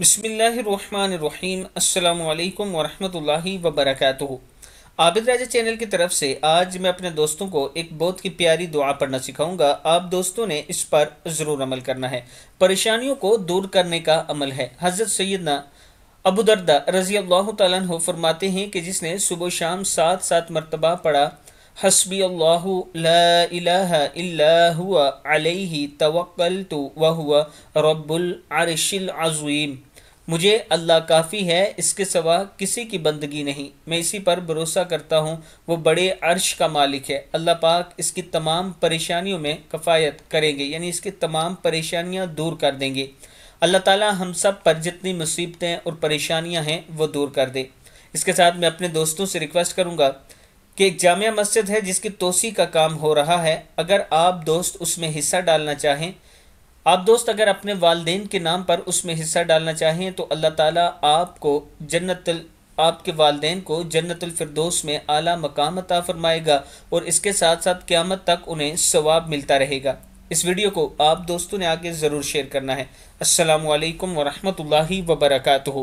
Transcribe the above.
بسم اللہ الرحمن الرحیم السلام علیکم ورحمۃ اللہ وبرکاتہ عابد راجہ چینل کی طرف سے آج میں اپنے دوستوں کو ایک بہت کی پیاری دعا پڑھنا سکھاؤں گا آپ دوستوں نے اس پر ضرور عمل کرنا ہے پریشانیوں کو دور کرنے کا عمل ہے حضرت سیدنا ابو دردہ رضی اللہ تعالیٰ عنہ فرماتے ہیں کہ جس نے صبح و شام سات سات مرتبہ پڑھا حسب اللہ لا الہ الا ہوا علیہ رب العرش العظیم مجھے اللہ کافی ہے اس کے سوا کسی کی بندگی نہیں میں اسی پر بھروسہ کرتا ہوں وہ بڑے عرش کا مالک ہے اللہ پاک اس کی تمام پریشانیوں میں کفایت کریں گے یعنی اس کی تمام پریشانیاں دور کر دیں گے اللہ تعالیٰ ہم سب پر جتنی مصیبتیں اور پریشانیاں ہیں وہ دور کر دے اس کے ساتھ میں اپنے دوستوں سے ریکویسٹ کروں گا کہ ایک جامعہ مسجد ہے جس کی توسیع کا کام ہو رہا ہے اگر آپ دوست اس میں حصہ ڈالنا چاہیں آپ دوست اگر اپنے والدین کے نام پر اس میں حصہ ڈالنا چاہیں تو اللہ تعالیٰ آپ کو جنت ال آپ کے والدین کو جنت الفردوس میں اعلیٰ مقام عطا فرمائے گا اور اس کے ساتھ ساتھ قیامت تک انہیں ثواب ملتا رہے گا اس ویڈیو کو آپ دوستوں نے آگے ضرور شیئر کرنا ہے السلام علیکم ورحمۃ اللہ وبرکاتہ